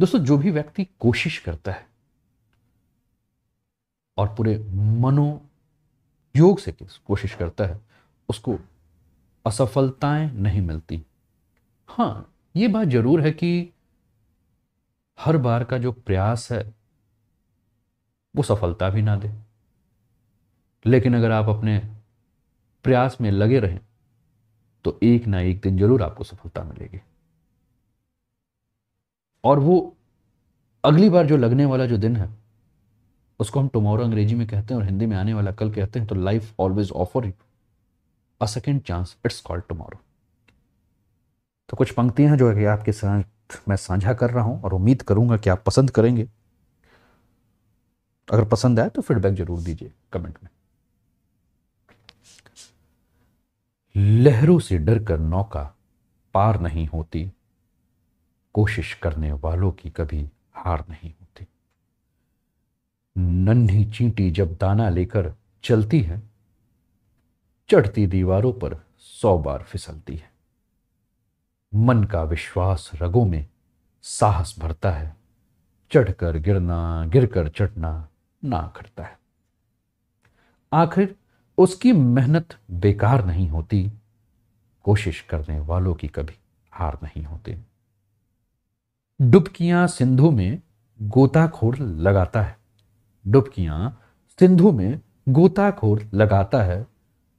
दोस्तों जो भी व्यक्ति कोशिश करता है और पूरे मनोयोग से कोशिश करता है उसको असफलताएं नहीं मिलती हाँ ये बात जरूर है कि हर बार का जो प्रयास है वो सफलता भी ना दे लेकिन अगर आप अपने प्रयास में लगे रहें तो एक ना एक दिन जरूर आपको सफलता मिलेगी और वो अगली बार जो लगने वाला जो दिन है उसको हम टुमारो अंग्रेजी में कहते हैं और हिंदी में आने वाला कल कहते हैं तो life always offer you a second chance it's called tomorrow तो कुछ पंक्तियां हैं जो कि आपके साथ मैं साझा कर रहा हूं और उम्मीद करूंगा कि आप पसंद करेंगे अगर पसंद आए तो फीडबैक जरूर दीजिए कमेंट में लहरों से डर कर नौका पार नहीं होती कोशिश करने वालों की कभी हार नहीं होती नन्ही चींटी जब दाना लेकर चलती है चढ़ती दीवारों पर सौ बार फिसलती है मन का विश्वास रगों में साहस भरता है चढ़कर गिरना गिरकर चढ़ना ना करता है आखिर उसकी मेहनत बेकार नहीं होती कोशिश करने वालों की कभी हार नहीं होती डुबकियां सिंधु में गोताखोर लगाता है डुबकियां सिंधु में गोताखोर लगाता है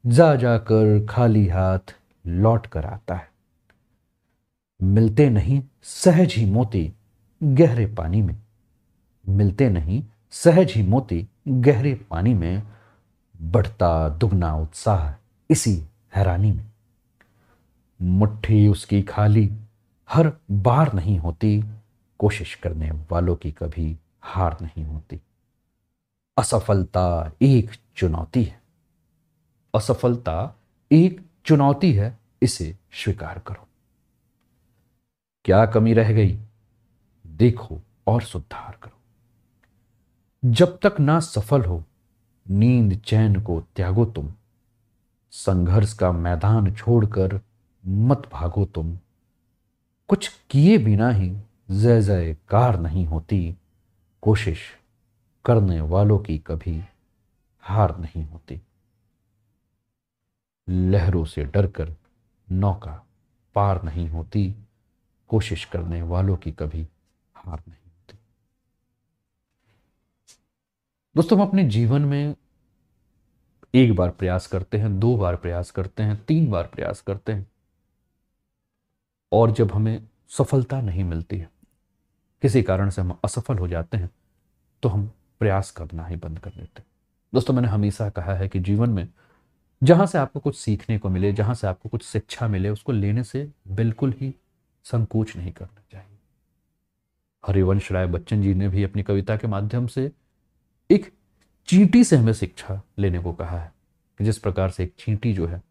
जा जाकर खाली हाथ लौट कर आता है मिलते नहीं सहज ही मोती गहरे पानी में मिलते नहीं सहज ही मोती गहरे पानी में बढ़ता दुगना उत्साह इसी हैरानी में मुट्ठी उसकी खाली हर बार नहीं होती कोशिश करने वालों की कभी हार नहीं होती असफलता एक चुनौती है असफलता एक चुनौती है इसे स्वीकार करो क्या कमी रह गई देखो और सुधार करो जब तक ना सफल हो नींद चैन को त्यागो तुम संघर्ष का मैदान छोड़कर मत भागो तुम कुछ किए बिना ही जय जयकार नहीं होती कोशिश करने वालों की कभी हार नहीं होती लहरों से डरकर नौका पार नहीं होती कोशिश करने वालों की कभी हार नहीं होती दोस्तों हम अपने जीवन में एक बार प्रयास करते हैं दो बार प्रयास करते हैं तीन बार प्रयास करते हैं और जब हमें सफलता नहीं मिलती है किसी कारण से हम असफल हो जाते हैं तो हम प्रयास करना ही बंद कर देते हैं दोस्तों मैंने हमेशा कहा है कि जीवन में जहां से आपको कुछ सीखने को मिले जहां से आपको कुछ शिक्षा मिले उसको लेने से बिल्कुल ही संकोच नहीं करना चाहिए हरिवंश राय बच्चन जी ने भी अपनी कविता के माध्यम से एक चींटी से हमें शिक्षा लेने को कहा है जिस प्रकार से एक चींटी जो है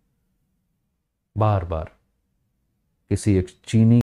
बार बार किसी एक चीनी